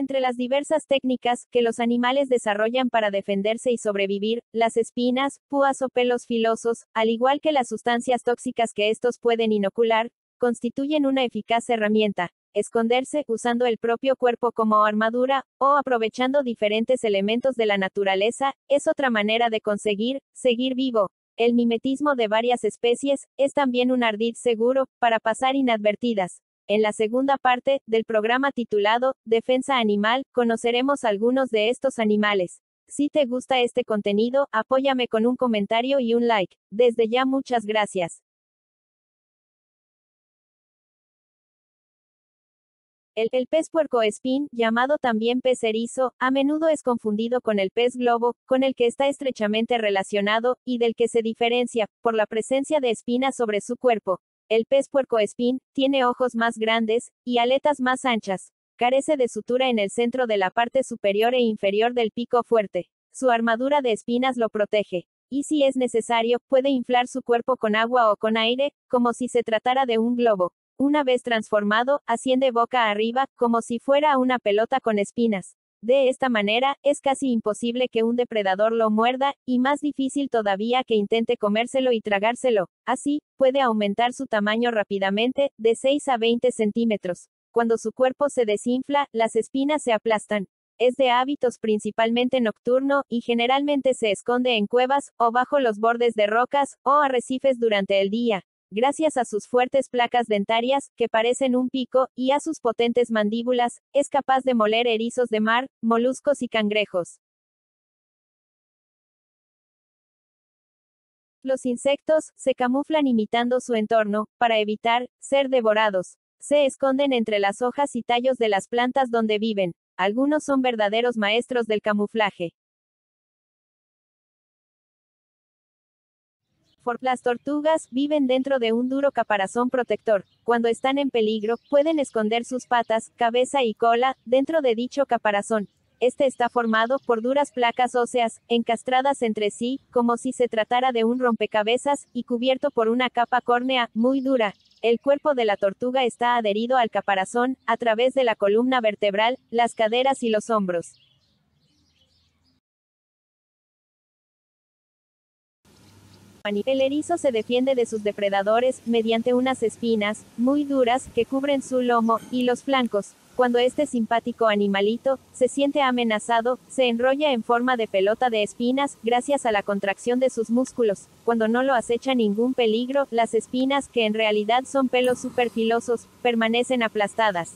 Entre las diversas técnicas que los animales desarrollan para defenderse y sobrevivir, las espinas, púas o pelos filosos, al igual que las sustancias tóxicas que estos pueden inocular, constituyen una eficaz herramienta, esconderse usando el propio cuerpo como armadura, o aprovechando diferentes elementos de la naturaleza, es otra manera de conseguir, seguir vivo. El mimetismo de varias especies, es también un ardid seguro, para pasar inadvertidas. En la segunda parte, del programa titulado, Defensa Animal, conoceremos algunos de estos animales. Si te gusta este contenido, apóyame con un comentario y un like. Desde ya muchas gracias. El, pez puercoespín, llamado también pez erizo, a menudo es confundido con el pez globo, con el que está estrechamente relacionado, y del que se diferencia, por la presencia de espinas sobre su cuerpo. El pez puercoespín tiene ojos más grandes y aletas más anchas. Carece de sutura en el centro de la parte superior e inferior del pico fuerte. Su armadura de espinas lo protege. Y si es necesario, puede inflar su cuerpo con agua o con aire, como si se tratara de un globo. Una vez transformado, asciende boca arriba, como si fuera una pelota con espinas. De esta manera, es casi imposible que un depredador lo muerda, y más difícil todavía que intente comérselo y tragárselo. Así, puede aumentar su tamaño rápidamente, de 6 a 20 centímetros. Cuando su cuerpo se desinfla, las espinas se aplastan. Es de hábitos principalmente nocturno, y generalmente se esconde en cuevas, o bajo los bordes de rocas, o arrecifes durante el día. Gracias a sus fuertes placas dentarias, que parecen un pico, y a sus potentes mandíbulas, es capaz de moler erizos de mar, moluscos y cangrejos. Los insectos se camuflan imitando su entorno, para evitar ser devorados. Se esconden entre las hojas y tallos de las plantas donde viven. Algunos son verdaderos maestros del camuflaje. Las tortugas viven dentro de un duro caparazón protector. Cuando están en peligro, pueden esconder sus patas, cabeza y cola dentro de dicho caparazón. Este está formado por duras placas óseas, encastradas entre sí, como si se tratara de un rompecabezas, y cubierto por una capa córnea, muy dura. El cuerpo de la tortuga está adherido al caparazón, a través de la columna vertebral, las caderas y los hombros. El erizo se defiende de sus depredadores mediante unas espinas, muy duras, que cubren su lomo y los flancos. Cuando este simpático animalito se siente amenazado, se enrolla en forma de pelota de espinas, gracias a la contracción de sus músculos. Cuando no lo acecha ningún peligro, las espinas, que en realidad son pelos superfilosos, permanecen aplastadas.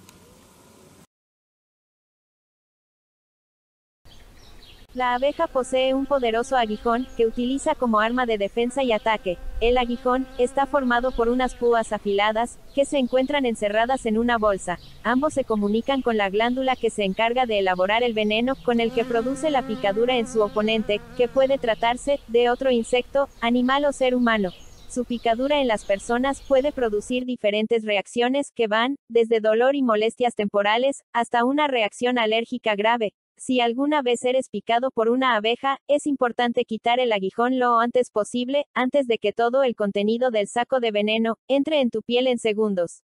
La abeja posee un poderoso aguijón, que utiliza como arma de defensa y ataque. El aguijón, está formado por unas púas afiladas, que se encuentran encerradas en una bolsa. Ambos se comunican con la glándula que se encarga de elaborar el veneno, con el que produce la picadura en su oponente, que puede tratarse, de otro insecto, animal o ser humano. Su picadura en las personas puede producir diferentes reacciones que van, desde dolor y molestias temporales, hasta una reacción alérgica grave, si alguna vez eres picado por una abeja, es importante quitar el aguijón lo antes posible, antes de que todo el contenido del saco de veneno entre en tu piel en segundos.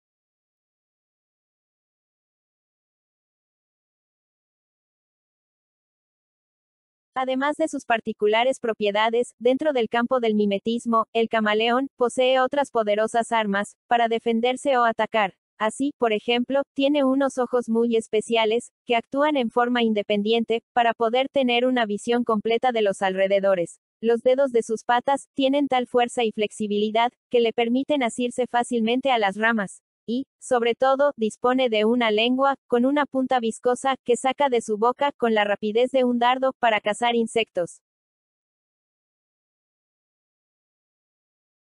Además de sus particulares propiedades, dentro del campo del mimetismo, el camaleón posee otras poderosas armas, para defenderse o atacar. Así, por ejemplo, tiene unos ojos muy especiales, que actúan en forma independiente, para poder tener una visión completa de los alrededores. Los dedos de sus patas tienen tal fuerza y flexibilidad, que le permiten asirse fácilmente a las ramas. Y, sobre todo, dispone de una lengua, con una punta viscosa, que saca de su boca, con la rapidez de un dardo, para cazar insectos.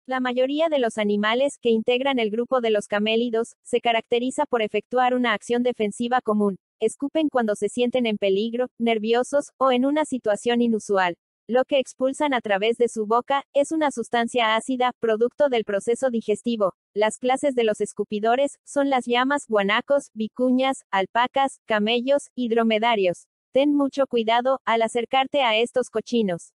La mayoría de los animales que integran el grupo de los camélidos se caracteriza por efectuar una acción defensiva común. Escupen cuando se sienten en peligro, nerviosos o en una situación inusual. Lo que expulsan a través de su boca es una sustancia ácida, producto del proceso digestivo. Las clases de los escupidores son las llamas, guanacos, vicuñas, alpacas, camellos y dromedarios. Ten mucho cuidado al acercarte a estos cochinos.